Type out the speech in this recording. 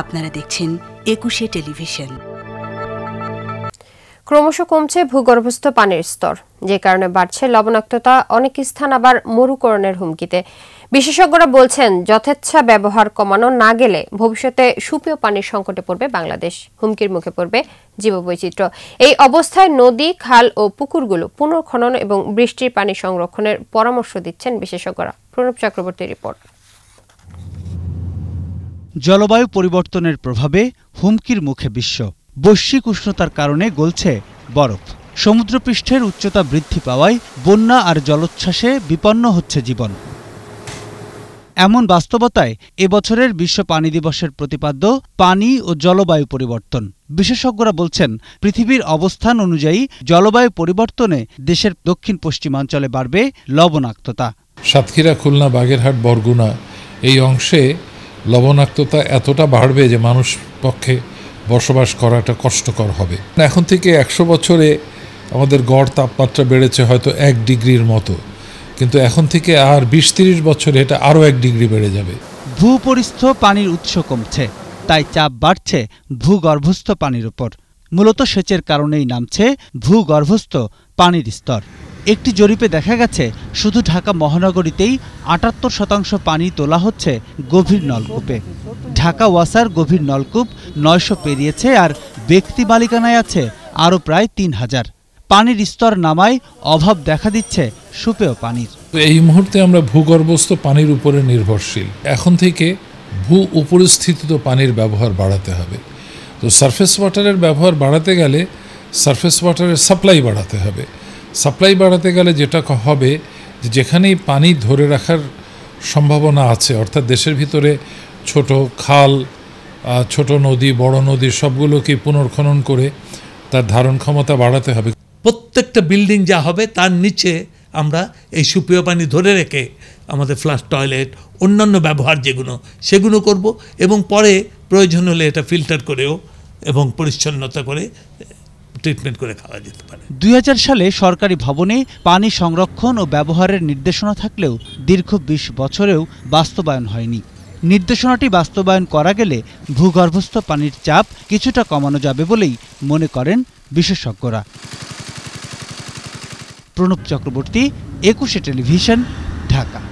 আপনারা দেখছেন একুশে টেলিভিশন ক্রমশ কমছে ভূগর্ভস্থ পানির স্তর যে কারণে বাড়ছে লবণাক্ততা অনেক স্থান আবার মরুকরণের হুমকিতে বিশেষজ্ঞরা বলছেন যথেচ্ছা ব্যবহার কমানো না গেলে ভবিষ্যতে সুপেয় পানির সংকটে পড়বে বাংলাদেশ হুমকির মুখে পড়বে জীববৈচিত্র্য এই অবস্থায় নদী খাল ও পুকুরগুলো পুনর্খনন এবং বৃষ্টির পানি সংরক্ষণের পরামর্শ দিচ্ছেন বিশেষজ্ঞরা প্রণব চক্রবর্তী রিপোর্ট জলবায়ু পরিবর্তনের প্রভাবে হুমকির মুখে বিশ্ব বৈশ্বিক উষ্ণতার কারণে গলছে বরফ সমুদ্রপৃষ্ঠের উচ্চতা বৃদ্ধি পাওয়ায় বন্যা আর জলোচ্ছ্বাসে বিপন্ন হচ্ছে জীবন এমন বাস্তবতায় এবছরের বিশ্ব পানি দিবসের প্রতিপাদ্য পানি ও জলবায়ু পরিবর্তন বিশেষজ্ঞরা বলছেন পৃথিবীর অবস্থান অনুযায়ী জলবায়ু পরিবর্তনে দেশের দক্ষিণ পশ্চিমাঞ্চলে বাড়বে লবণাক্ততা সাতক্ষীরা খুলনা বাগেরহাট বরগুনা এই অংশে লবণাক্ততা এতটা বাড়বে যে মানুষ পক্ষে বসবাস করাটা কষ্টকর হবে এখন থেকে একশো বছরে আমাদের গড় তাপমাত্রা বেড়েছে হয়তো এক ডিগ্রির মতো কিন্তু এখন থেকে আর বিশ তিরিশ বছরে এটা আরও এক ডিগ্রি বেড়ে যাবে ভূপরিস্থ পানির উৎস কমছে তাই চাপ বাড়ছে ভূগর্ভস্থ পানির উপর মূলত সেচের কারণেই নামছে ভূগর্ভস্থ পানির স্তর একটি জরিপে দেখা গেছে শুধু ঢাকা মহানগরীতেই আটাত্তর শতাংশ পানি তোলা হচ্ছে গভীর নলকূপে ঢাকা ওয়াসার গভীর নলকূপ নয়শো পেরিয়েছে আর ব্যক্তি মালিকানায় আছে আরও প্রায় তিন হাজার পানির স্তর নামায় অভাব দেখা দিচ্ছে সুপেয় পানির এই মুহূর্তে আমরা ভূগর্ভস্থ পানির উপরে নির্ভরশীল এখন থেকে ভূ উপরিস্থিত পানির ব্যবহার বাড়াতে হবে তো সারফেস ওয়াটারের ব্যবহার বাড়াতে গেলে সারফেস ওয়াটারের সাপ্লাই বাড়াতে হবে সাপ্লাই বাড়াতে গেলে যেটা হবে যেখানেই পানি ধরে রাখার সম্ভাবনা আছে অর্থাৎ দেশের ভিতরে ছোট খাল ছোট নদী বড় নদী সবগুলোকে পুনর্খনন করে তার ধারণ ক্ষমতা বাড়াতে হবে প্রত্যেকটা বিল্ডিং যা হবে তার নিচে আমরা এই সুপ্রিয় পানি ধরে রেখে আমাদের ফ্ল্যাশ টয়লেট অন্যান্য ব্যবহার যেগুলো সেগুলো করব এবং পরে প্রয়োজন হলে এটা ফিল্টার করেও এবং পরিচ্ছন্নতা করে ট্রিটমেন্ট করে খাওয়া যেতে পারে দুই সালে সরকারি ভবনে পানি সংরক্ষণ ও ব্যবহারের নির্দেশনা থাকলেও দীর্ঘ বিশ বছরেও বাস্তবায়ন হয়নি নির্দেশনাটি বাস্তবায়ন করা গেলে ভূগর্ভস্থ পানির চাপ কিছুটা কমানো যাবে বলেই মনে করেন বিশেষজ্ঞরা প্রণব চক্রবর্তী একুশে টেলিভিশন ঢাকা